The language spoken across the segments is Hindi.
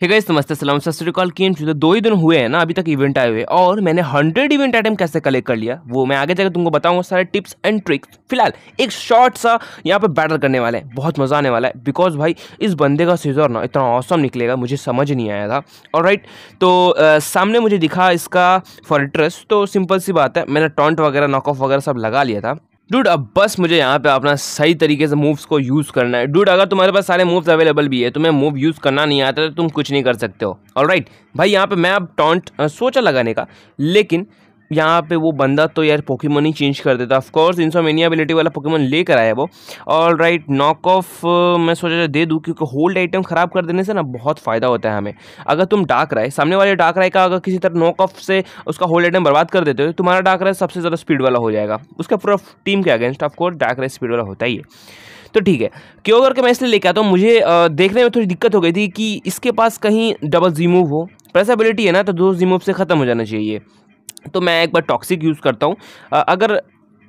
ठीक है नमस्ते सलाम सत श्रीकाल की तो दो ही दिन हुए हैं ना अभी तक इवेंट आए हुए और मैंने हंड्रेड इवेंट आइटम कैसे कलेक्ट कर लिया वो मैं आगे जाकर तुमको बताऊंगा सारे टिप्स एंड ट्रिक्स फिलहाल एक शॉर्ट सा यहाँ पे बैटल करने वाले हैं बहुत मज़ा आने वाला है बिकॉज भाई इस बंदे का सीजर ना इतना औसम निकलेगा मुझे समझ नहीं आया था और राइट तो आ, सामने मुझे दिखा इसका फॉरेट्रेस तो सिंपल सी बात है मैंने टॉन्ट वगैरह नॉक ऑफ वगैरह सब लगा लिया था डूड अब बस मुझे यहाँ पे अपना सही तरीके से मूव्स को यूज़ करना है डूड अगर तुम्हारे पास सारे मूव्स अवेलेबल भी है तुम्हें मूव यूज़ करना नहीं आता तो तुम कुछ नहीं कर सकते हो और राइट भाई यहाँ पे मैं अब टॉन्ट सोचा लगाने का लेकिन यहाँ पे वो बंदा तो यार पोकेमोन ही चेंज कर देता ऑफकोर्स इंसोमेनिया एबिलिटी वाला पोकेमोन लेकर आया वो और राइट नॉक ऑफ मैं सोचा दे दूँ क्योंकि होल्ड आइटम ख़राब कर देने से ना बहुत फ़ायदा होता है हमें अगर तुम डाक राय सामने वाले डाक राय का अगर किसी तरह नॉक ऑफ से उसका होल्ड आइटम बर्बाद कर देते हो तो तुम्हारा डाक राय सबसे ज़्यादा स्पीड वाला हो जाएगा उसका पूरा टीम के अगेंस्ट ऑफकोर्स डाक राय स्पीड वाला होता ही है तो ठीक है क्यों करके मैं इसलिए लेके आता हूँ मुझे देखने में थोड़ी दिक्कत हो गई थी कि इसके पास कहीं डबल जी मूव हो प्रेस है ना तो दो जी मूव से ख़त्म हो जाना चाहिए तो मैं एक बार टॉक्सिक यूज़ करता हूँ अगर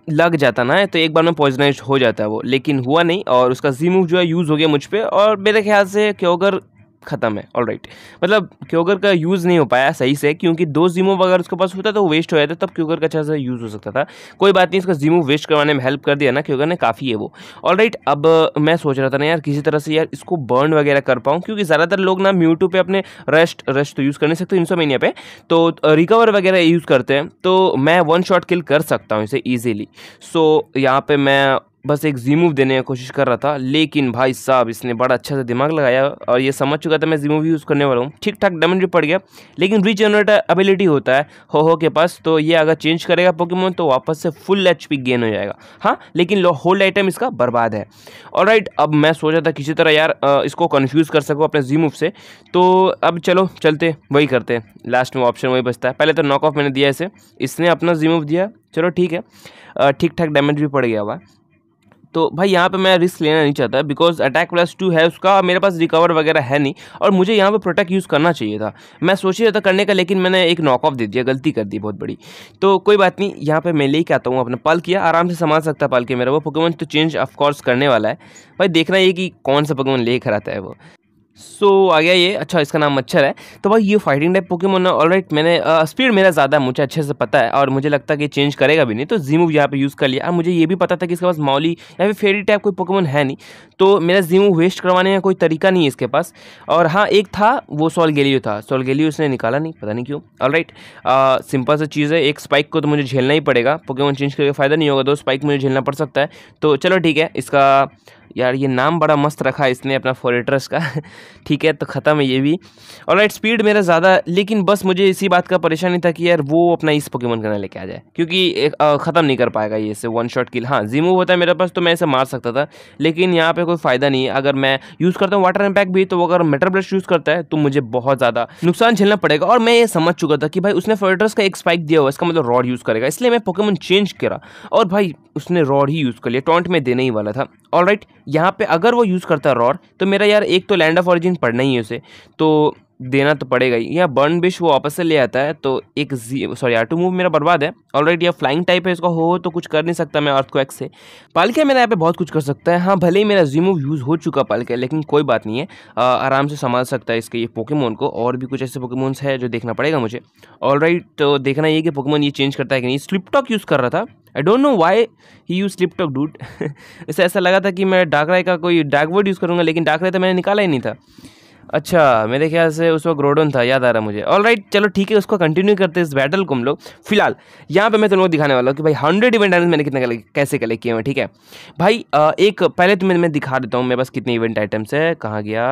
लग जाता ना तो एक बार में पॉइजनाइज हो जाता है वो लेकिन हुआ नहीं और उसका जीमूव जो है यूज़ हो गया मुझ पर और मेरे ख्याल से कि अगर ख़त्म है ऑल राइट मतलब क्योगर का यूज़ नहीं हो पाया सही से क्योंकि दो जिमो अगर उसके पास होता तो वेस्ट हो जाता तब क्योगर का अच्छा सा यूज़ हो सकता था कोई बात नहीं इसका जिमो वेस्ट करवाने में हेल्प कर दिया ना क्योगर ने काफ़ी है वो ऑल राइट अब मैं सोच रहा था ना यार किसी तरह से यार इसको बर्न वगैरह कर पाऊँ क्योंकि ज़्यादातर लोग ना म्यूटू पर अपने रेस्ट रेस्ट तो यूज़ कर नहीं सकते इन सौ महीने तो रिकवर वगैरह यूज़ करते हैं तो मैं वन शॉट किल कर सकता हूँ इसे ईजिली सो यहाँ पर मैं बस एक जी मूव देने की कोशिश कर रहा था लेकिन भाई साहब इसने बड़ा अच्छा सा दिमाग लगाया और ये समझ चुका था मैं जी मूव यूज़ करने वाला हूँ ठीक ठाक डैमेज भी पड़ गया लेकिन रीजनरेटर एबिलिटी होता है हो हो के पास तो ये अगर चेंज करेगा पोकेमोन तो वापस से फुल एच गेन हो जाएगा हाँ लेकिन होल्ड आइटम इसका बर्बाद है और अब मैं सोचा था किसी तरह यार इसको कन्फ्यूज़ कर सकूँ अपने जी मूव से तो अब चलो चलते वही करते लास्ट में ऑप्शन वही बचता है पहले तो नॉक ऑफ मैंने दिया इसे इसने अपना जी मूव दिया चलो ठीक है ठीक ठाक डैमेज भी पड़ गया हुआ तो भाई यहाँ पे मैं रिस्क लेना नहीं चाहता बिकॉज अटैक प्लस टू है उसका मेरे पास रिकवर वगैरह है नहीं और मुझे यहाँ पे प्रोटेक्ट यूज़ करना चाहिए था मैं सोच रहा था करने का लेकिन मैंने एक नॉक ऑफ दे दिया गलती कर दी बहुत बड़ी तो कोई बात नहीं यहाँ पे मैं लेके आता हूँ अपना पल किया आराम से संभाल सकता पल के मेरा वो पकवान तो चेंज ऑफकोर्स करने वाला है भाई देखना ये कि कौन सा ले कर आता है वो सो so, आ गया ये अच्छा इसका नाम मच्छर है तो भाई ये फाइटिंग टाइप पोकेमोन है ऑल राइट मैंने स्पीड मेरा ज़्यादा है मुझे अच्छे से पता है और मुझे लगता है कि चेंज करेगा भी नहीं तो जीमूव यहाँ पे यूज़ कर लिया और मुझे ये भी पता था कि इसके पास मॉली या फिर फेरी टाइप कोई पोकेमोन है नहीं तो मेरा जीमूव वेस्ट करवाने का कोई तरीका नहीं है इसके पास और हाँ एक था वो सॉल गेलियो था सॉल गेलियो उसने निकाला नहीं पता नहीं क्यों ऑल राइट सिंपल सा चीज़ है एक स्पाइक को तो मुझे झेलना ही पड़ेगा पोकेमोन चेंज करके फ़ायदा नहीं होगा तो स्पाइक मुझे झेलना पड़ सकता है तो चलो ठीक है इसका यार ये नाम बड़ा मस्त रखा इसने अपना फोरेटर्स का ठीक है तो ख़त्म है ये भी और राइट स्पीड मेरा ज़्यादा लेकिन बस मुझे इसी बात का परेशानी था कि यार वो अपना इस पोकेमोन का ना लेके आ जाए क्योंकि ख़त्म नहीं कर पाएगा ये इसे वन शॉट किल हाँ जीमू होता है मेरे पास तो मैं इसे मार सकता था लेकिन यहाँ पर कोई फ़ायदा नहीं है अगर मैं यूज़ करता हूँ वाटर इम्पैक्ट भी तो अगर मेटर ब्रश यूज़ करता है तो मुझे बहुत ज़्यादा नुकसान झेलना पड़ेगा और मैं ये समझ चुका था कि भाई उसने फॉरेटर्स का एक स्पाइक दिया हुआ इसका मतलब रॉड यूज़ करेगा इसलिए मैं पोकेमोन चेंज करा और भाई उसने रॉड ही यूज़ कर लिया टॉन्ट में देने ही वाला था ऑल राइट यहाँ पे अगर वो यूज़ करता है रॉर तो मेरा यार एक तो लैंड ऑफ ऑरिजिन पढ़ना ही है उसे तो देना तो पड़ेगा ही यहाँ बर्न बिश वो वापस से ले आता है तो एक G sorry R two move मेरा बर्बाद है ऑलरेडी यह फ्लाइंग टाइप है इसका हो तो कुछ कर नहीं सकता मैं अर्थ को एक्स से पालकिया मेरा यहाँ पे बहुत कुछ कर सकता है हाँ भले ही मेरा जी मूव यूज़ हो चुका पालकिया लेकिन कोई बात नहीं है आ, आराम से संभाल सकता है इसके ये पोकेमोन को और भी कुछ ऐसे पोकेमोन्स है जो देखना पड़ेगा मुझे ऑल तो देखना ये कि पोकेमोन ये चेंज करता है कि नहीं स्लिपटॉक यूज़ कर रहा था I don't know why he use TikTok डूट इससे ऐसा लगा था कि मैं डाकराई का कोई डाक वर्ड यूज़ करूँगा लेकिन डाकराई तो मैंने निकाला ही नहीं था अच्छा मेरे ख्याल से उस वक्त रोडन था याद आ रहा मुझे ऑल राइट चलो ठीक है उसको कंटिन्यू करते हैं इस बैटल को हम लोग फिलहाल यहाँ पे मैं तुम लोग दिखाने वाला हूँ कि भाई हंड्रेड इवेंट आइटम्स मैंने कितने कलेक्ट कैसे कलेक्ट किए हैं ठीक है भाई एक पहले तो मैं दिखा देता हूँ मेरे पास कितने इवेंट आइटम्स है कहाँ गया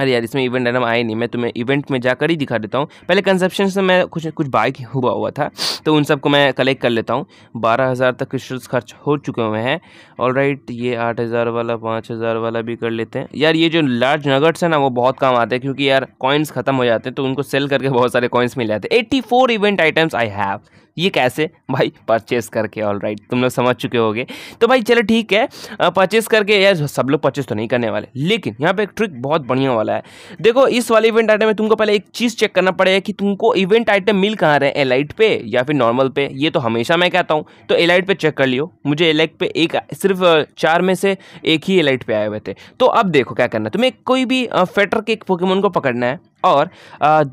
अरे यार इसमें इवेंट आइटम आए नहीं मैं तुम्हें इवेंट में जाकर ही दिखा देता हूँ पहले कंसेप्शन से मैं कुछ कुछ बाय हुआ हुआ था तो उन सबको मैं कलेक्ट कर लेता हूँ बारह हज़ार तक क्रिस्टल्स खर्च हो चुके हुए हैं ऑल राइट ये आठ हज़ार वाला पाँच हज़ार वाला भी कर लेते हैं यार ये जो लार्ज नगट्स हैं ना वो बहुत काम आते हैं क्योंकि यार कॉइन्स खत्म हो जाते हैं तो उनको सेल करके बहुत सारे कॉइन्स मिल जाते हैं eighty event items I have ये कैसे भाई परचेस करके ऑल राइट तुम लोग समझ चुके होगे तो भाई चलो ठीक है परचेस करके यार सब लोग परचेस तो नहीं करने वाले लेकिन यहाँ पे एक ट्रिक बहुत बढ़िया वाला है देखो इस वाले इवेंट आइटम में तुमको पहले एक चीज़ चेक करना पड़ेगा कि तुमको इवेंट आइटम मिल कहाँ रहे एलाइट पे या फिर नॉर्मल पे ये तो हमेशा मैं कहता हूँ तो एलाइट पे चेक कर लियो मुझे एलाइट पे एक सिर्फ चार में से एक ही एलाइट पे आए हुए थे तो अब देखो क्या करना तुम्हें कोई भी फेटर के एक पोकेमोन को पकड़ना है और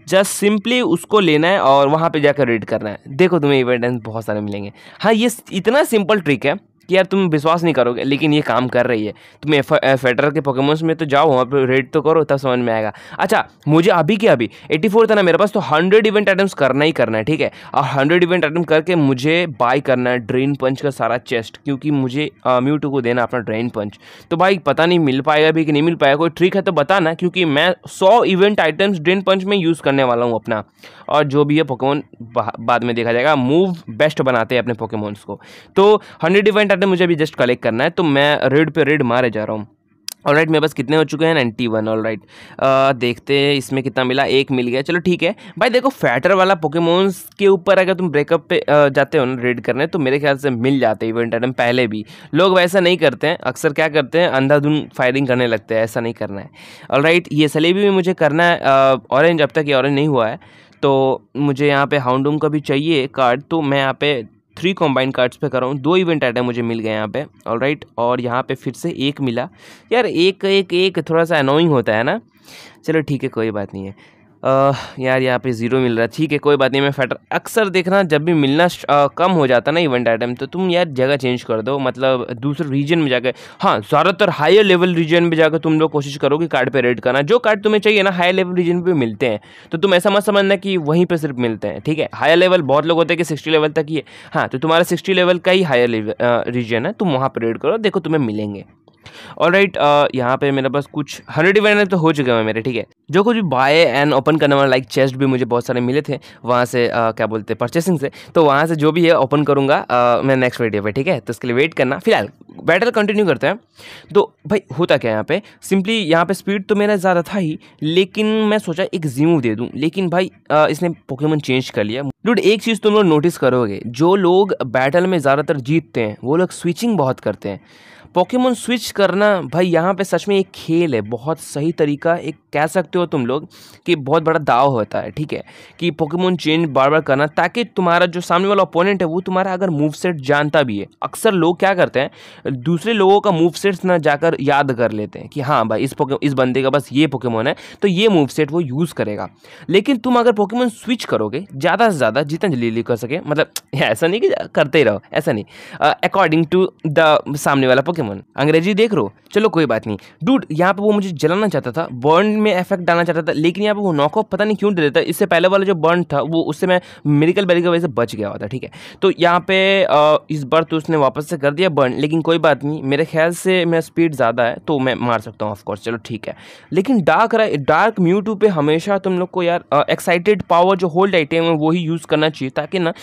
जस्ट सिंपली उसको लेना है और वहाँ पे जाकर रीड करना है देखो तुम्हें इवेंट बहुत सारे मिलेंगे हाँ ये इतना सिंपल ट्रिक है कि यार तुम विश्वास नहीं करोगे लेकिन ये काम कर रही है तुम फेडरल के पोकेमोन्स में तो जाओ वहाँ पर रेड तो करो तब समझ में आएगा अच्छा मुझे अभी क्या अभी एटी फोर था ना मेरे पास तो हंड्रेड इवेंट आइटम्स करना ही करना है ठीक है और हंड्रेड इवेंट आइटम करके मुझे बाय करना है ड्रेन पंच का सारा चेस्ट क्योंकि मुझे म्यूटू को देना अपना ड्रेन पंच तो भाई पता नहीं मिल पाएगा भी कि नहीं मिल पाएगा कोई ट्रिक है तो बताना क्योंकि मैं सौ इवेंट आइटम्स ड्रेन पंच में यूज़ करने वाला हूँ अपना और जो भी है पोकेमोन बाद में देखा जाएगा मूव बेस्ट बनाते हैं अपने पोकेमोन्स को तो हंड्रेड इवेंट आइटम मुझे अभी जस्ट कलेक्ट करना है तो मैं रेड पे रेड मारे जा रहा हूँ ऑल राइट मेरे पास कितने हो चुके हैं नाइन्टी वन ऑल राइट देखते हैं इसमें कितना मिला एक मिल गया चलो ठीक है भाई देखो फैटर वाला पोकेमोन्स के ऊपर अगर तुम ब्रेकअप पे आ, जाते हो ना रेड करने तो मेरे ख्याल से मिल जाते इवेंट आइटम पहले भी लोग वैसा नहीं करते हैं अक्सर क्या करते हैं अंधाधुन फायरिंग करने लगते हैं ऐसा नहीं करना है ऑल राइट ये सलेबी भी मुझे करना है ऑरेंज अब तक ये ऑरेंज नहीं हुआ है तो मुझे यहाँ पे हाउंडूम का भी चाहिए कार्ड तो मैं यहाँ पे थ्री कॉम्बाइन कार्ड्स पे कर रहा हूँ दो इवेंट आइटम मुझे मिल गए यहाँ पे ऑल राइट और यहाँ पे फिर से एक मिला यार एक एक एक थोड़ा सा अनोइंग होता है ना चलो ठीक है कोई बात नहीं है यार यहाँ पे ज़ीरो मिल रहा है ठीक है कोई बात नहीं मैं फैटर अक्सर देखना जब भी मिलना आ, कम हो जाता ना इवेंट आइटम तो तुम यार जगह चेंज कर दो मतलब दूसरे रीजन में जाकर हाँ ज़्यादातर हायर लेवल रीजन में जाकर तुम लोग कोशिश करो कि कार्ड पे रेड करना जो कार्ड तुम्हें चाहिए ना हायर लेवल रीजन पर मिलते हैं तो तुम ऐसा मत समझना कि वहीं पर सिर्फ मिलते हैं ठीक है हायर लेवल बहुत लोग होते हैं कि सिक्सटी लेवल तक ही है हाँ तो तुम्हारा सिक्सटी लेवल का ही हायर रीजन है तुम वहाँ पर रेड करो देखो तुम्हें मिलेंगे और राइट uh, यहाँ पे मेरे पास कुछ हंड्रेड इवेंट तो हो चुके हैं मेरे ठीक है जो कुछ भी बाय एंड ओपन करने वाला लाइक चेस्ट भी मुझे बहुत सारे मिले थे वहाँ से आ, uh, क्या बोलते हैं परचेसिंग से तो वहाँ से जो भी है ओपन करूँगा uh, मैं नेक्स्ट वीडियो पे ठीक है तो इसके लिए वेट करना फिलहाल बैटल कंटिन्यू करते हैं तो भाई होता क्या यहाँ पे सिंपली यहाँ पे स्पीड तो मेरा ज़्यादा था ही लेकिन मैं सोचा एक जीमू दे दूँ लेकिन भाई आ, इसने पोकेमन चेंज कर लिया डूड एक चीज़ तुम लोग नोटिस करोगे जो लोग बैटल में ज़्यादातर जीतते हैं वो लोग स्विचिंग बहुत करते हैं पोकेमोन स्विच करना भाई यहाँ पे सच में एक खेल है बहुत सही तरीका एक कह सकते हो तुम लोग कि बहुत बड़ा दाव होता है ठीक है कि पोकेमोन चेंज बार बार करना ताकि तुम्हारा जो सामने वाला ओपोनेंट है वो तुम्हारा अगर मूव सेट जानता भी है अक्सर लोग क्या करते हैं दूसरे लोगों का मूव सेट्स ना जाकर याद कर लेते हैं कि हाँ भाई इस पोके इस बंदे का बस ये पोकेमोन है तो ये मूव सेट वो यूज़ करेगा लेकिन तुम अगर पोकेमोन स्विच करोगे ज़्यादा से ज़्यादा जितना जल्दी कर सके मतलब ऐसा नहीं कि करते ही रहो ऐसा नहीं अकॉर्डिंग टू द सामने वाला पोके समन अंग्रेजी देख रो चलो कोई बात नहीं डूड यहाँ पे वो मुझे जलाना चाहता था बर्न में इफेक्ट डालना चाहता था लेकिन यहाँ पे वो नॉक ऑफ पता नहीं क्यों दे देता इससे पहले वाला जो बर्न था वो उससे मैं मेरिकल बैरी की वजह से बच गया हुआ था ठीक है तो यहाँ पे आ, इस बार तो उसने वापस से कर दिया बर्न लेकिन कोई बात नहीं मेरे ख्याल से मेरा स्पीड ज़्यादा है तो मैं मार सकता हूँ ऑफकोर्स चलो ठीक है लेकिन डार्क डार्क म्यू टू हमेशा तुम लोग को यार एक्साइटेड पावर जो होल्ड आइटम है वो यूज़ करना चाहिए ताकि ना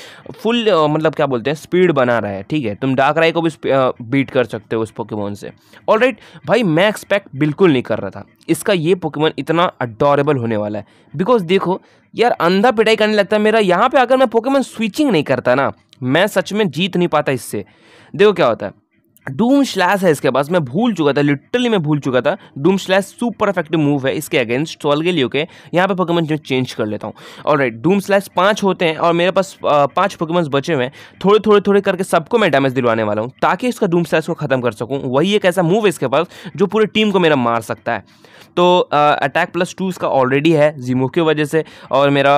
फुल मतलब क्या बोलते हैं स्पीड बना रहा है ठीक है तुम डार्क राय को भी बीट कर सकते हो उस पोकेमोन से ऑल right, भाई मैं एक्सपेक्ट बिल्कुल नहीं कर रहा था इसका ये पोकेमोन इतना अडोरेबल होने वाला है बिकॉज देखो यार अंधा पिटाई करने लगता है मेरा यहाँ पे अगर मैं पोकेमोन स्विचिंग नहीं करता ना मैं सच में जीत नहीं पाता इससे देखो क्या होता है डूम स्लैश है इसके पास मैं भूल चुका था लिटरली मैं भूल चुका था doom slash super effective move है इसके अगेंस्ट सॉल के लिए ओके यहाँ पे पोकेमन जो चेंज कर लेता हूँ और राइट डूम स्लैश पाँच होते हैं और मेरे पास पाँच पोकेमन बचे हुए हैं थोड़े थोड़े थोड़े करके सबको मैं डैमेज दिलवाने वाला हूँ ताकि इसका डूम स्लैश को खत्म कर सकूँ वही एक ऐसा मूव है इसके पास जो पूरे टीम को मेरा मार सकता है तो अटैक प्लस टू इसका ऑलरेडी है जीमो की वजह से और मेरा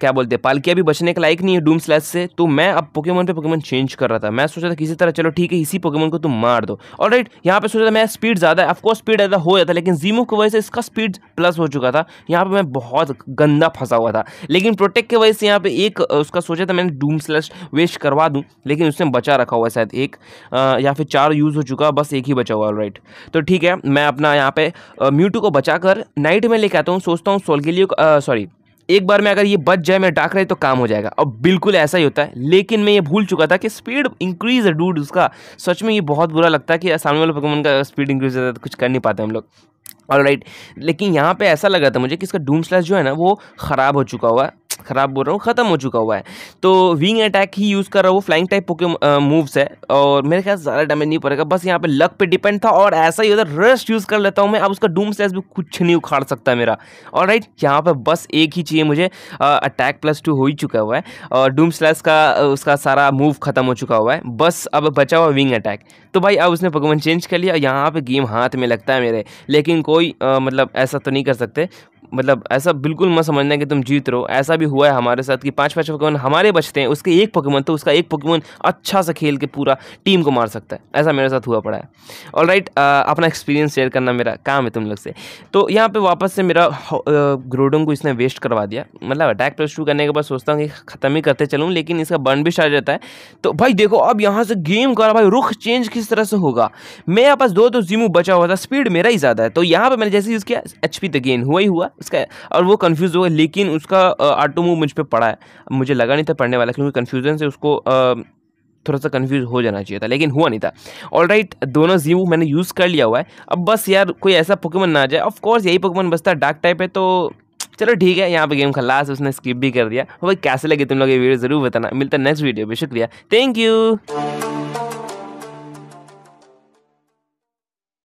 क्या बोलते हैं पालकिया भी बचने के लायक नहीं है डूम स्लैश से तो मैं अब पोकेमन पे पोकेमन चेंज कर रहा था मैं सोचा था किसी तरह चलो ठीक है इसी पोकेमन को तुम मार दो और राइट यहाँ पर सोचा था मैं स्पीड ज़्यादा है ऑफकोर्स स्पीड ज़्यादा हो जाता लेकिन जीमो की वजह से इसका स्पीड प्लस हो चुका था यहाँ पर मैं बहुत गंदा फंसा हुआ था लेकिन प्रोटेक्ट की वजह से यहाँ पर एक उसका सोचा था मैंने डूम स्लश वेस्ट करवा दूँ लेकिन उसने बचा रखा हुआ शायद एक या फिर चार यूज़ हो चुका बस एक ही बचा हुआ राइट तो ठीक है मैं अपना यहाँ पे म्यूटू को बचा कर नाइट में लेके आता हूँ सोचता हूँ सोलगेलियो सॉरी एक बार में अगर ये बच जाए मैं डाक रहे तो काम हो जाएगा और बिल्कुल ऐसा ही होता है लेकिन मैं ये भूल चुका था कि स्पीड इंक्रीज है डूड उसका सच में ये बहुत बुरा लगता है कि सामने वाले पकवान का स्पीड इंक्रीज होता है तो कुछ कर नहीं पाते हम लोग और राइट लेकिन यहाँ पे ऐसा लग रहा था मुझे कि इसका डूम स्लैश जो है ना वो ख़राब हो चुका हुआ ख़राब बोल रहा हूँ ख़त्म हो चुका हुआ है तो विंग अटैक ही यूज़ कर रहा हूँ फ्लाइंग टाइप पोके मूव्स है और मेरे ख्याल ज़्यादा डैमेज नहीं पड़ेगा बस यहाँ पे लक पे डिपेंड था और ऐसा ही उधर रेस्ट यूज़ कर लेता हूँ मैं अब उसका डूम स्लैश भी कुछ नहीं उखाड़ सकता मेरा और राइट यहाँ पर बस एक ही चाहिए मुझे अटैक प्लस टू हो ही चुका हुआ है और डूम स्लैस का उसका सारा मूव ख़त्म हो चुका हुआ है बस अब बचा हुआ विंग अटैक तो भाई अब उसने पकवान चेंज कर लिया यहाँ पर गेम हाथ में लगता है मेरे लेकिन कोई आ, मतलब ऐसा तो नहीं कर सकते मतलब ऐसा बिल्कुल मत समझना कि तुम जीत रहो ऐसा भी हुआ है हमारे साथ कि पांच पांच पकवान हमारे बचते हैं उसके एक पकवान तो उसका एक पकवान अच्छा सा खेल के पूरा टीम को मार सकता है ऐसा मेरे साथ हुआ पड़ा है और राइट अपना एक्सपीरियंस शेयर करना मेरा काम है तुम लोग से तो यहाँ पर वापस से मेरा ग्रोडों को इसने वेस्ट करवा दिया मतलब अटैक प्लस टू करने के बाद सोचता हूँ कि ख़त्म ही करते चलूँ लेकिन इसका बर्न भी शार्ज रहता है तो भाई देखो अब यहाँ से गेम का भाई रुख चेंज किस तरह से होगा मेरे पास दो तो जिमू बचा हुआ था स्पीड मेरा ही ज़्यादा है तो यहाँ पर मैंने जैसे यूज़ किया एच तक गेन हुआ ही हुआ उसका और वो कन्फ्यूज़ हो गया लेकिन उसका ऑटो मूव मुझ पर पड़ा है मुझे लगा नहीं था पढ़ने वाला क्योंकि कन्फ्यूज़न से उसको थोड़ा सा कन्फ्यूज हो जाना चाहिए था लेकिन हुआ नहीं था ऑल राइट right, दोनों जीव मैंने यूज़ कर लिया हुआ है अब बस यार कोई ऐसा पोकेमन ना आ जाए ऑफकोर्स यही पोकेमन बसता डार्क टाइप है तो चलो ठीक है यहाँ पे गेम से उसने स्किप भी कर दिया तो भाई कैसे लगे तुम लोग ये वीडियो ज़रूर बताना मिलता है नेक्स्ट वीडियो में शुक्रिया थैंक यू